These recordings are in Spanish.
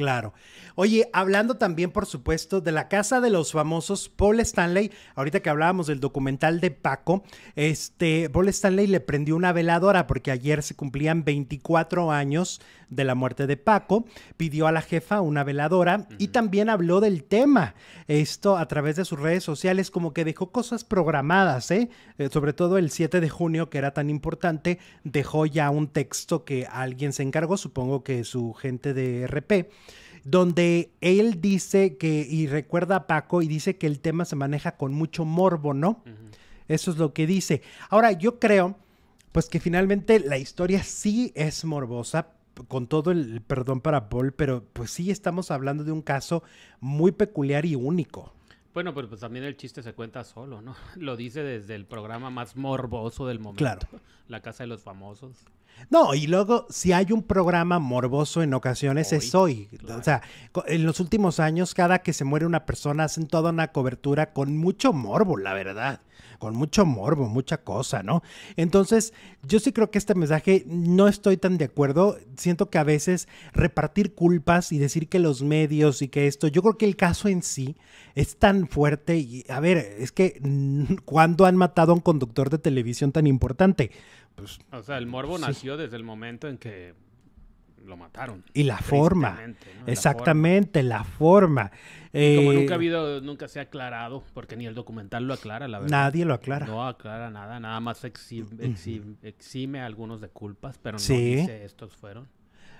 Claro. Oye, hablando también, por supuesto, de la casa de los famosos, Paul Stanley, ahorita que hablábamos del documental de Paco, este, Paul Stanley le prendió una veladora porque ayer se cumplían 24 años de la muerte de Paco, pidió a la jefa una veladora y también habló del tema. Esto a través de sus redes sociales, como que dejó cosas programadas, ¿eh? eh sobre todo el 7 de junio, que era tan importante, dejó ya un texto que alguien se encargó, supongo que su gente de RP donde él dice que, y recuerda a Paco, y dice que el tema se maneja con mucho morbo, ¿no? Eso es lo que dice. Ahora, yo creo, pues que finalmente la historia sí es morbosa, con todo el perdón para Paul, pero pues sí estamos hablando de un caso muy peculiar y único. Bueno, pero pues también el chiste se cuenta solo, ¿no? Lo dice desde el programa más morboso del momento. Claro. La casa de los famosos. No, y luego, si hay un programa morboso en ocasiones, es hoy. O sea, en los últimos años, cada que se muere una persona, hacen toda una cobertura con mucho morbo, la verdad. Con mucho morbo, mucha cosa, ¿no? Entonces, yo sí creo que este mensaje no estoy tan de acuerdo. Siento que a veces repartir culpas y decir que los medios y que esto, yo creo que el caso en sí es tan fuerte. Y a ver, es que, mm, ¿cuándo han matado a un conductor de televisión tan importante? Pues, o sea, el morbo nació desde el momento en que lo mataron. Y la forma. Exactamente, la forma. como nunca ha eh, habido, nunca se ha aclarado, porque ni el documental lo aclara, la verdad. Nadie lo aclara. No aclara nada, nada más mm, mm. exime algunos de culpas, pero no dice estos fueron.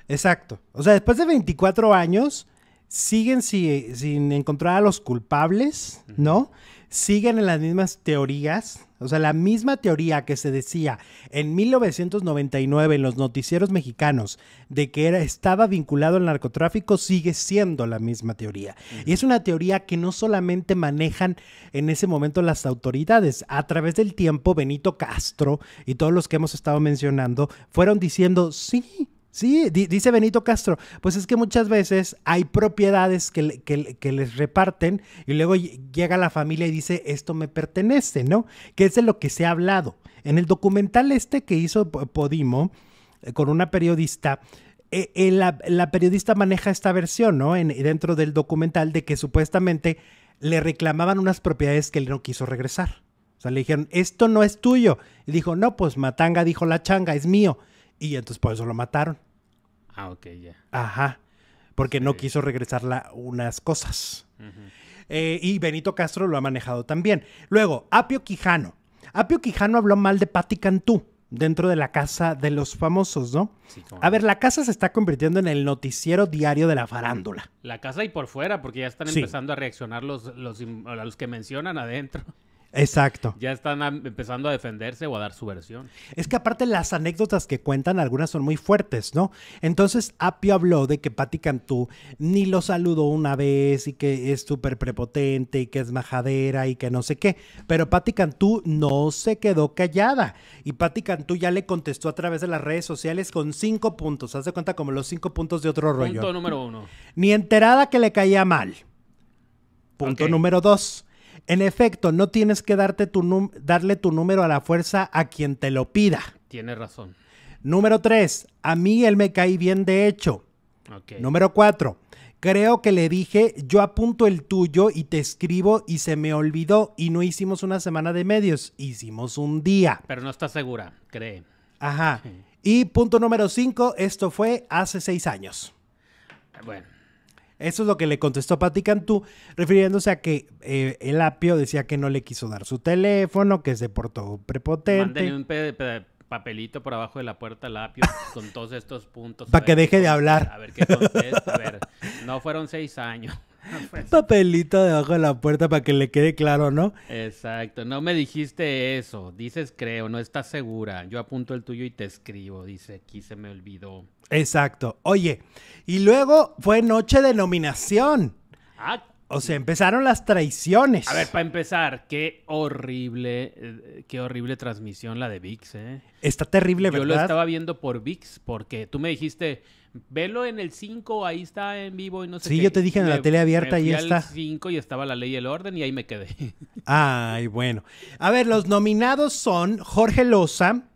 Exacto. O sea, después de 24 años, siguen sin encontrar a los culpables, ¿no? siguen en las mismas teorías, o sea, la misma teoría que se decía en 1999 en los noticieros mexicanos de que era, estaba vinculado al narcotráfico, sigue siendo la misma teoría. Y es una teoría que no solamente manejan en ese momento las autoridades, a través del tiempo Benito Castro y todos los que hemos estado mencionando fueron diciendo, sí, Sí, dice Benito Castro, pues es que muchas veces hay propiedades que, que, les reparten y luego llega la familia y dice, esto me pertenece, ¿no? Que es de lo que se ha hablado. En el documental este que hizo Podimo eh, con una periodista, eh, eh, la, periodista maneja esta versión, ¿no? En, dentro del documental de que supuestamente le reclamaban unas propiedades que él no quiso regresar. O sea, le dijeron, esto no es tuyo. Y dijo, no, pues Matanga dijo la changa, es mío. Y entonces por eso lo mataron. Ah, ok, ya. Ajá. Porque no quiso regresarla unas cosas. Eh, y Benito Castro lo ha manejado también. Luego, Apio Quijano. Apio Quijano habló mal de Patti Cantú dentro de la casa de los famosos, ¿no? Sí, A ver, la casa se está convirtiendo en el noticiero diario de la farándula. La casa y por fuera, porque ya están empezando a reaccionar los, los, los que mencionan adentro. Exacto. Ya están empezando a defenderse o a dar su versión. Es que aparte las anécdotas que cuentan, algunas son muy fuertes, ¿no? Entonces Apio habló de que Patti Cantú ni lo saludó una vez y que es súper prepotente y que es majadera y que no sé qué. Pero Patti Cantú no se quedó callada. Y Patti Cantú ya le contestó a través de las redes sociales con cinco puntos. Haz de cuenta como los cinco puntos de otro rollo. Punto número uno. Ni enterada que le caía mal. Punto número dos en efecto, no tienes que darte tu darle tu número a la fuerza a quien te lo pida. Tienes razón. Número tres, A mí él me cae bien de hecho. Número cuatro, Creo que le dije, yo apunto el tuyo y te escribo y se me olvidó y no hicimos una semana de medios, hicimos un día. Pero no está segura, cree. Ajá. Y punto número cinco, esto fue hace seis años. Bueno. Eso es lo que le contestó Patti Cantú, refiriéndose a que eh, el apio decía que no le quiso dar su teléfono, que se portó prepotente. Mándenle un papelito por abajo de la puerta al apio con todos estos puntos. Para que deje de hablar. A ver qué contesta. A ver, no fueron seis años. Un papelito debajo de la puerta para que le quede claro, ¿no? Exacto, no me dijiste eso, dices creo, no estás segura, yo apunto el tuyo y te escribo, dice aquí se me olvidó. Exacto, oye, y luego fue noche de nominación. Ah, o sea, empezaron las traiciones. A ver, para empezar, qué horrible, eh, qué horrible transmisión la de VIX, ¿eh? Está terrible, ¿verdad? Yo lo estaba viendo por VIX porque tú me dijiste, velo en el 5, ahí está en vivo y no sé Sí, yo te dije en la tele abierta y está. En el 5 y estaba la ley y el orden y ahí me quedé. Ay, bueno. A ver, los nominados son Jorge Loza,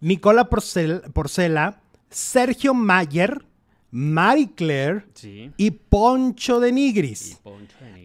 Nicola Porcela, Sergio Mayer, Marie Claire y Poncho de Nigris.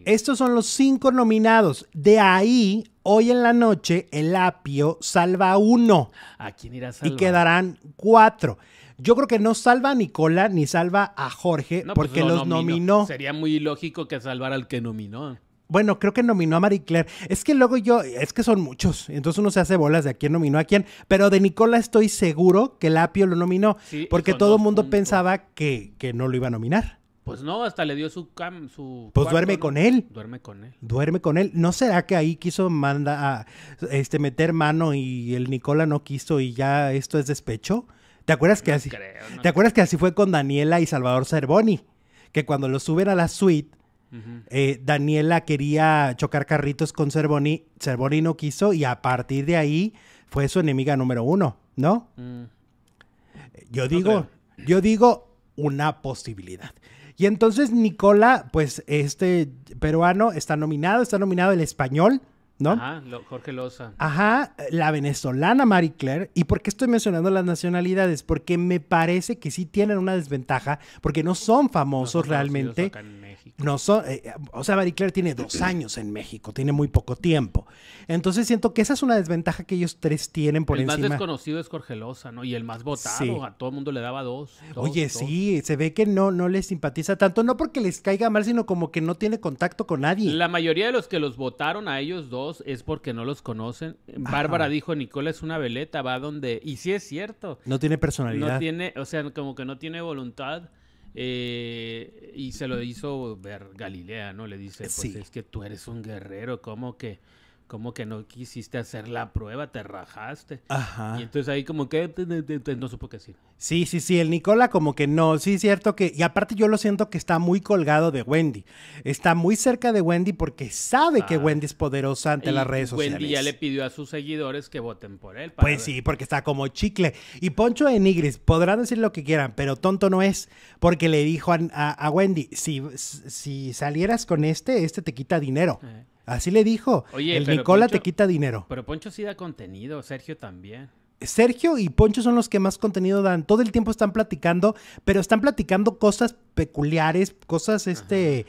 Estos son los cinco nominados. De ahí, hoy en la noche, el apio salva uno. ¿A quién irá Y quedarán cuatro. Yo creo que no salva a Nicola ni salva a Jorge pues porque los nominó. Sería muy ilógico que salvara al que nominó bueno, creo que nominó a Marie Claire. Es que luego yo, es que son muchos, entonces uno se hace bolas de a quién nominó a quién, pero de Nicola estoy seguro que Lapio lo nominó, porque todo el mundo pensaba que, no lo iba a nominar. Pues no, hasta le dio su Pues duerme con él. Duerme con él. Duerme con él. ¿No será que ahí quiso manda a, ah, este meter mano y el Nicola no quiso y ya esto es despecho? ¿Te acuerdas que así? ¿Te acuerdas que así fue con Daniela y Salvador Cerboni? Que cuando lo suben a la suite eh, Daniela quería chocar carritos con Cervoni, Cervoni no quiso y a partir de ahí fue su enemiga número uno, ¿no? Mm. Yo digo, yo digo una posibilidad. Y entonces Nicola, pues este peruano está nominado, está nominado el español, ¿no? Ajá, Jorge Loza. Ajá, la venezolana Marie Claire. ¿Y por qué estoy mencionando las nacionalidades? Porque me parece que sí tienen una desventaja, porque no son famosos realmente. No eh, eh, o sea, Marie Claire tiene dos años en México, tiene muy poco tiempo. Entonces siento que esa es una desventaja que ellos tres tienen por el encima. El más desconocido es Corgelosa, ¿no? Y el más votado, a todo el mundo le daba dos. Oye, sí, se ve que no, no les simpatiza tanto, no porque les caiga mal, sino como que no tiene contacto con nadie. La mayoría de los que los votaron a ellos dos es porque no los conocen. Bárbara dijo, Nicole es una veleta, va donde... Y sí es cierto. No tiene personalidad. No tiene, o sea, como que no tiene voluntad. Eh, y se lo hizo ver Galilea, ¿no? Le dice, pues es que tú eres un guerrero, ¿cómo que, cómo que no quisiste hacer la prueba? Te rajaste. Ajá. Y entonces ahí como que no supo qué sí. Sí, sí, sí, el Nicola como que no, sí es cierto que, y aparte yo lo siento que está muy colgado de Wendy, está muy cerca de Wendy porque sabe que Wendy es poderosa ante las redes sociales. Wendy ya le pidió a sus seguidores que voten por él. pues sí, porque está como chicle. Y Poncho de Nigris, podrán decir lo que quieran, pero tonto no es, porque le dijo a, Wendy, si, si salieras con este, este te quita dinero. Eh. Así le dijo, Oye, el Nicola te quita dinero. Pero Poncho sí da contenido, Sergio también. Sergio y Poncho son los que más contenido dan. Todo el tiempo están platicando, pero están platicando cosas peculiares, cosas este.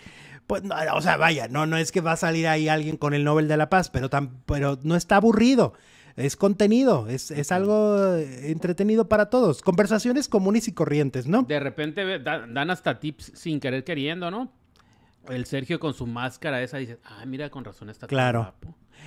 Pues, o sea, vaya, no, no es que va a salir ahí alguien con el Nobel de la Paz, pero, tan, pero no está aburrido. Es contenido, es, es algo eh, entretenido para todos. Conversaciones comunes y corrientes, ¿no? De repente dan hasta tips sin querer queriendo, ¿no? El Sergio con su máscara esa dice, ah, mira, con razón está claro.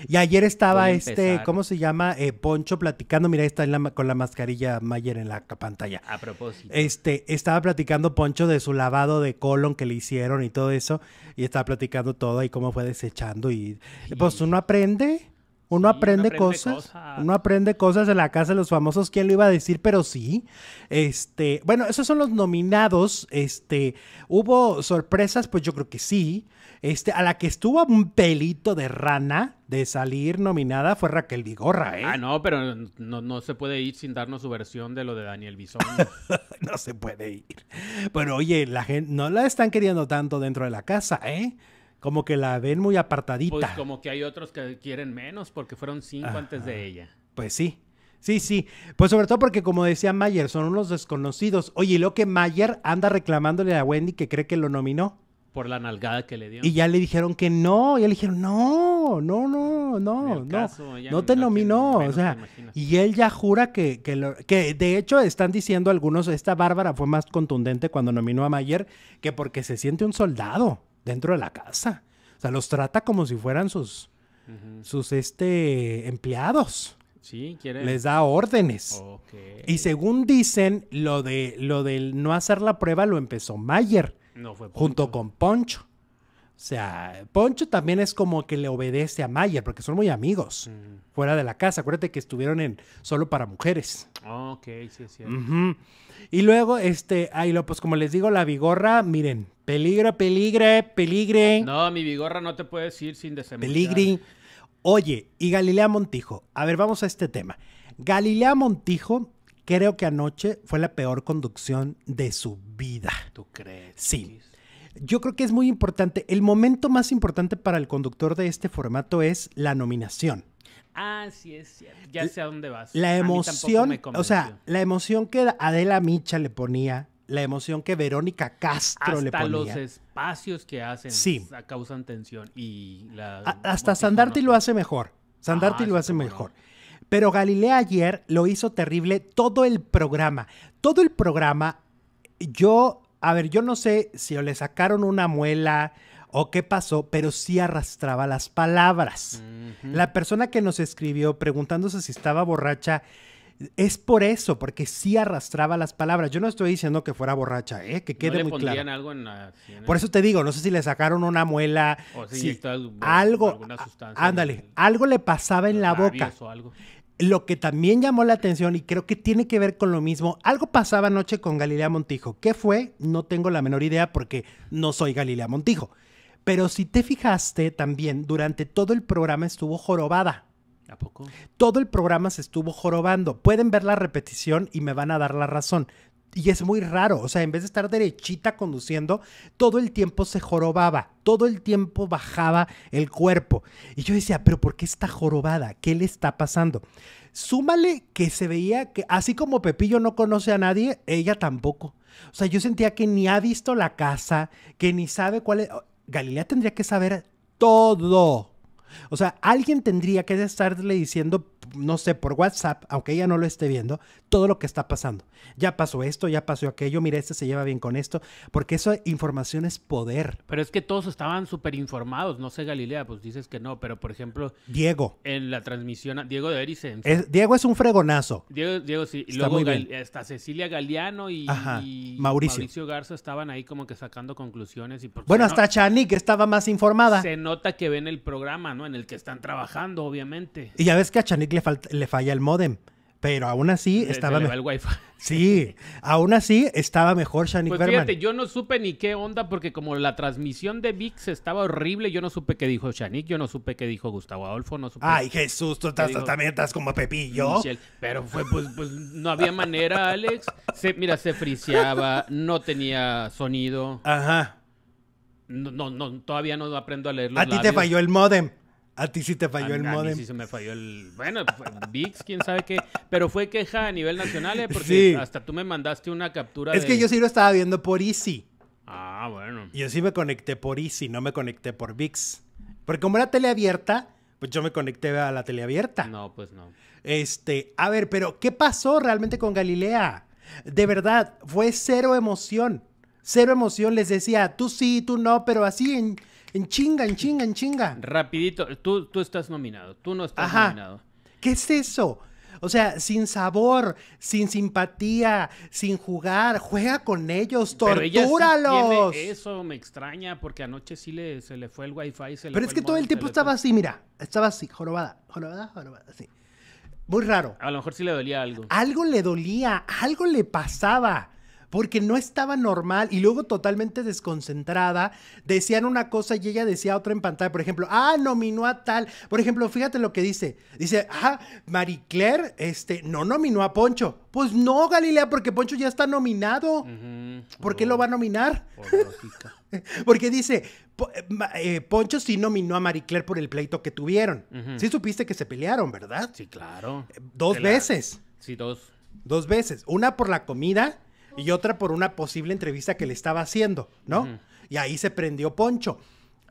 Y ayer estaba este, ¿cómo se llama? Eh, Poncho platicando, mira, está con la mascarilla Mayer en la pantalla. A propósito. Este, estaba platicando Poncho de su lavado de colon que le hicieron y todo eso, y estaba platicando todo y cómo fue desechando y pues uno aprende uno, aprende, cosas, uno aprende cosas de la casa de los famosos, quién lo iba a decir, pero sí. Este, bueno, esos son los nominados, este, hubo sorpresas, pues yo creo que sí. Este, a la que estuvo un pelito de rana de salir nominada fue Raquel Vigorra, ¿eh? Ah, no, pero no, se puede ir sin darnos su versión de lo de Daniel Bison. no se puede ir. Bueno, oye, la gente no la están queriendo tanto dentro de la casa, ¿eh? como que la ven muy apartadita. Pues como que hay otros que quieren menos porque fueron cinco antes de ella. Pues sí. Sí, sí. Pues sobre todo porque, como decía Mayer, son unos desconocidos. Oye, lo que Mayer anda reclamándole a Wendy que cree que lo nominó. Por la nalgada que le dio. Y ya le dijeron que no. Ya le dijeron, no, no, no, no, no. No te nominó. o sea, y él ya jura que, que, de hecho, están diciendo algunos, esta Bárbara fue más contundente cuando nominó a Mayer que porque se siente un soldado dentro de la casa. O sea, los trata como si fueran sus, sus este, empleados. Sí, Les da órdenes. Y según dicen, lo de lo del no hacer la prueba lo empezó Mayer. Junto con Poncho. O sea, Poncho también es como que le obedece a Maya, porque son muy amigos mm. fuera de la casa. Acuérdate que estuvieron en Solo para Mujeres. Ah, ok, sí, Y luego, este, ahí lo, pues como les digo, la vigorra, miren, peligro, peligre, peligre. No, mi vigorra no te puedes ir sin desembarcar. Peligre. Oye, y Galilea Montijo. A ver, vamos a este tema. Galilea Montijo, creo que anoche fue la peor conducción de su vida. ¿Tú crees? Sí yo creo que es muy importante. El momento más importante para el conductor de este formato es la nominación. Ah, sí, es cierto. Ya sé a dónde vas. La emoción, o sea, la emoción que Adela Micha le ponía, la emoción que Verónica Castro le ponía. Hasta los espacios que hacen sí. causan tensión y hasta Sandarti lo hace mejor. Sandarti ah, lo hace mejor. Pero Galilea ayer lo hizo terrible todo el programa. Todo el programa yo a ver, yo no sé si le sacaron una muela o qué pasó, pero sí arrastraba las palabras. La persona que nos escribió preguntándose si estaba borracha, es por eso, porque sí arrastraba las palabras. Yo no estoy diciendo que fuera borracha, ¿eh? que quede ¿No muy claro. Por eso te digo, no sé si le sacaron una muela, o si algo, alguna ándale, algo le pasaba en la boca. Lo que también llamó la atención y creo que tiene que ver con lo mismo, algo pasaba anoche con Galilea Montijo. ¿Qué fue? No tengo la menor idea porque no soy Galilea Montijo. Pero si te fijaste también, durante todo el programa estuvo jorobada. ¿A poco? Todo el programa se estuvo jorobando. Pueden ver la repetición y me van a dar la razón y es muy raro, o sea, en vez de estar derechita conduciendo, todo el tiempo se jorobaba, todo el tiempo bajaba el cuerpo. Y yo decía, pero ¿por qué está jorobada? ¿Qué le está pasando? Súmale que se veía que así como Pepillo no conoce a nadie, ella tampoco. O sea, yo sentía que ni ha visto la casa, que ni sabe cuál es... Galilea tendría que saber todo. O sea, alguien tendría que estarle diciendo no sé, por WhatsApp, aunque ella no lo esté viendo, todo lo que está pasando. Ya pasó esto, ya pasó aquello, mira, este se lleva bien con esto, porque esa información es poder. Pero es que todos estaban súper informados, no sé, Galilea, pues dices que no, pero por ejemplo... Diego. En la transmisión, Diego de Erice. Diego es un fregonazo. Diego, Diego sí, y está hasta Cecilia Galeano y, Mauricio. Mauricio. Garza estaban ahí como que sacando conclusiones. y pues, Bueno, hasta Chanik que estaba más informada. Se nota que ven el programa, ¿no? En el que están trabajando, obviamente. Y ya ves que a Chanik le le falla el modem. Pero aún así estaba mejor. Sí, aún así estaba mejor Shani pues Fíjate, yo no supe ni qué onda porque como la transmisión de VIX estaba horrible, yo no supe qué dijo Shanik, yo no supe qué dijo Gustavo Adolfo, no supe. Ay, Jesús, tú también estás como Pepillo. Pero fue pues, pues, no había manera, Alex. Se, mira, se friseaba, no tenía sonido. Ajá. No, no, todavía no aprendo a leerlo A ti te falló el modem. A ti sí te falló el modem. A mí sí se me falló el. Bueno, VIX, quién sabe qué. Pero fue queja a nivel nacional, ¿eh? Porque hasta tú me mandaste una captura. Es que yo sí lo estaba viendo por Easy. Ah, bueno. Yo sí me conecté por Easy, no me conecté por VIX. Porque como era tele pues yo me conecté a la tele abierta. No, pues no. Este, a ver, pero ¿qué pasó realmente con Galilea? De verdad, fue cero emoción. Cero emoción, les decía, tú sí, tú no, pero así en en chinga, en chinga, en chinga. Rapidito, tú, tú estás nominado, tú no estás Ajá. nominado. ¿Qué es eso? O sea, sin sabor, sin simpatía, sin jugar, juega con ellos, tortúralos. eso me extraña porque anoche sí le, se le fue el wifi. Se le Pero es que todo el tiempo estaba así, mira, estaba así, jorobada, jorobada, jorobada, así. Muy raro. A lo mejor sí le dolía algo. Algo le dolía, algo le pasaba porque no estaba normal y luego totalmente desconcentrada, decían una cosa y ella decía otra en pantalla, por ejemplo, ah, nominó a tal, por ejemplo, fíjate lo que dice, dice, ah, Marie Claire, este, no nominó a Poncho, pues no, Galilea, porque Poncho ya está nominado, ¿por qué lo va a nominar? porque dice, eh, Poncho sí nominó a Marie Claire por el pleito que tuvieron, sí supiste que se pelearon, ¿verdad? Sí, claro. dos veces. Sí, dos. Dos veces, una por la comida y otra por una posible entrevista que le estaba haciendo, ¿no? Y ahí se prendió Poncho.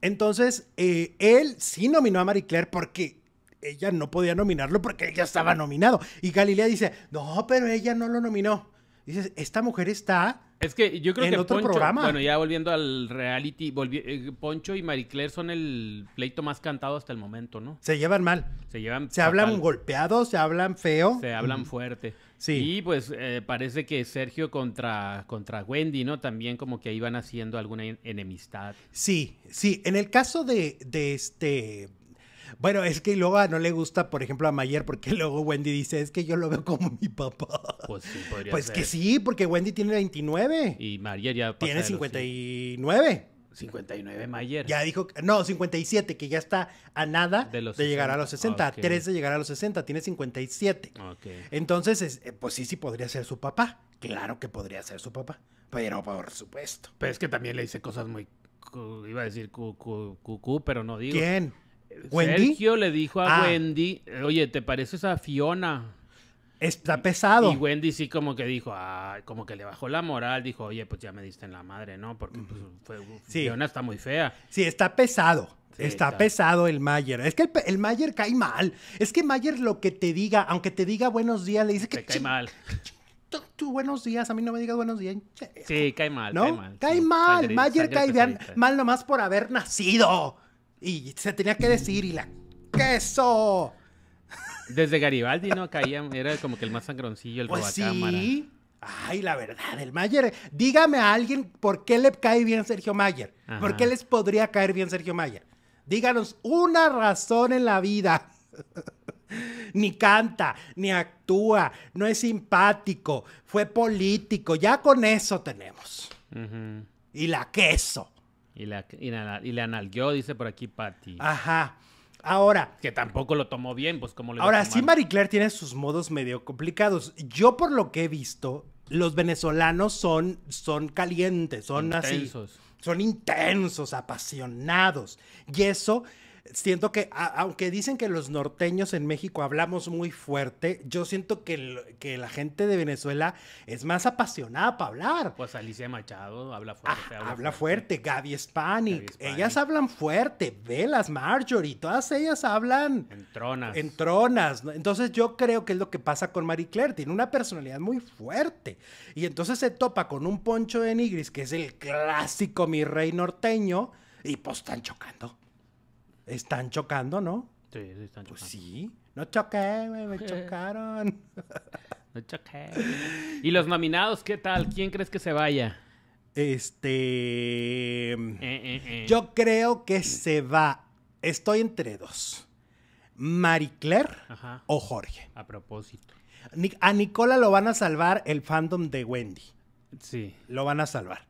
Entonces, eh, él sí nominó a Marie Claire porque ella no podía nominarlo porque ella estaba nominado. Y Galilea dice, no, pero ella no lo nominó. Dices, esta mujer está... Es que yo creo en que otro programa. Bueno, ya volviendo al reality, eh, Poncho y Marie Claire son el pleito más cantado hasta el momento, ¿no? Se llevan mal. Se llevan. Se hablan golpeados, se hablan feo. Se hablan fuerte. Sí. pues eh, parece que Sergio contra, contra Wendy, ¿no? También como que ahí van haciendo alguna enemistad. Sí, sí. En el caso de, este... Bueno, es que luego no le gusta, por ejemplo, a Mayer, porque luego Wendy dice, es que yo lo veo como mi papá. Pues sí, podría Pues que sí, porque Wendy tiene 29. Y Mayer ya pasa Tiene 59. 59 Mayer. Ya dijo, no, 57, que ya está a nada de, llegar a los 60, a de llegar a los 60, tiene 57. Okay. Entonces, eh, pues sí, sí podría ser su papá. Claro que podría ser su papá, pero por supuesto. Pero es que también le hice cosas muy, iba a decir cucú, pero no digo. ¿Quién? Eh, Sergio le dijo a ah. Wendy, oye, ¿te pareces a Fiona? Está pesado. Y Wendy sí como que dijo, ah, como que le bajó la moral, dijo, oye, pues ya me diste en la madre, ¿no? Porque pues, sí. Fiona está muy fea. Sí, está pesado. está, pesado el Mayer. Es que el, Mayer cae mal. Es que Mayer lo que te diga, aunque te diga buenos días, le dice que... Te cae mal. Tú, buenos días, a mí no me digas buenos días. Sí, cae mal. ¿No? Cae mal. mal. Mayer cae mal nomás por haber nacido. Y se tenía que decir y la... ¡Queso! Desde Garibaldi, ¿no? Caía, era como que el más sangroncillo, el pues Sí. Ay, la verdad, el Mayer. Dígame a alguien por qué le cae bien Sergio Mayer. ¿Por qué les podría caer bien Sergio Mayer? Díganos una razón en la vida. ni canta, ni actúa, no es simpático, fue político. Ya con eso tenemos. Y la queso. Y la, y la, y dice por aquí Pati. Ajá. Ahora. Que tampoco lo tomó bien, pues como le Ahora, sí, Marie Claire tiene sus modos medio complicados. Yo, por lo que he visto, los venezolanos son, son calientes, son intensos. Son intensos, apasionados. Y eso siento que, aunque dicen que los norteños en México hablamos muy fuerte, yo siento que, que la gente de Venezuela es más apasionada para hablar. Pues Alicia Machado habla ah, fuerte. habla, fuerte, Gaby, Spanik, ellas hablan fuerte, Velas, Marjorie, todas ellas hablan... En tronas. En tronas. Entonces yo creo que es lo que pasa con Marie Claire, tiene una personalidad muy fuerte. Y entonces se topa con un poncho de nigris, que es el clásico mi rey norteño, y pues están chocando. Están chocando, ¿no? Sí, sí, están pues chocando. sí. No choqué, me chocaron. no choqué. ¿Y los nominados qué tal? ¿Quién crees que se vaya? Este. Eh, eh, eh. Yo creo que se va. Estoy entre dos: Marie Claire o Jorge. A propósito. A Nicola lo van a salvar el fandom de Wendy. Sí. Lo van a salvar.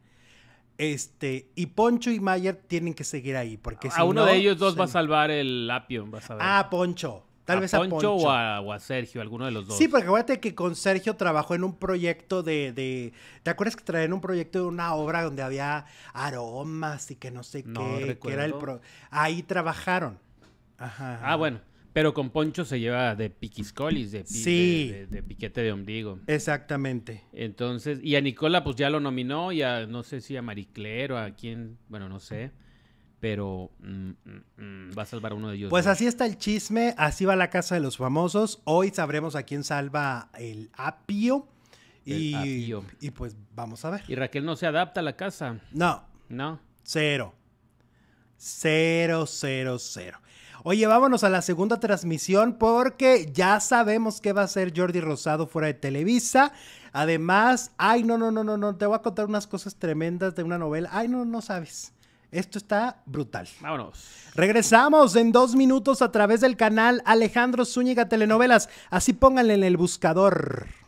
Este, y Poncho y Mayer tienen que seguir ahí. Porque a uno de ellos dos va a salvar el Apion, a Ah, Poncho. Tal a a Poncho. O a, Sergio, alguno de los dos. Sí, porque acuérdate que con Sergio trabajó en un proyecto de, ¿Te acuerdas que en un proyecto de una obra donde había aromas y que no sé qué? era el pro... Ahí trabajaron. Ajá. Ah, bueno. Pero con Poncho se lleva de piquiscolis, de, piquete de ombligo. Exactamente. Entonces, y a Nicola pues ya lo nominó, y a no sé si a Mariclero, a quién, bueno, no sé. Pero mm, mm, mm, va a salvar uno de ellos. Pues así está el chisme, así va la casa de los famosos. Hoy sabremos a quién salva el apio. y, apio. y pues vamos a ver. Y Raquel no se adapta a la casa. No. No. Cero. Cero, cero, cero. Oye, vámonos a la segunda transmisión porque ya sabemos qué va a hacer Jordi Rosado fuera de Televisa. Además, ay, no, no, no, no, no, te voy a contar unas cosas tremendas de una novela. Ay, no, no sabes. Esto está brutal. Vámonos. Regresamos en dos minutos a través del canal Alejandro Zúñiga Telenovelas. Así pónganle en el buscador.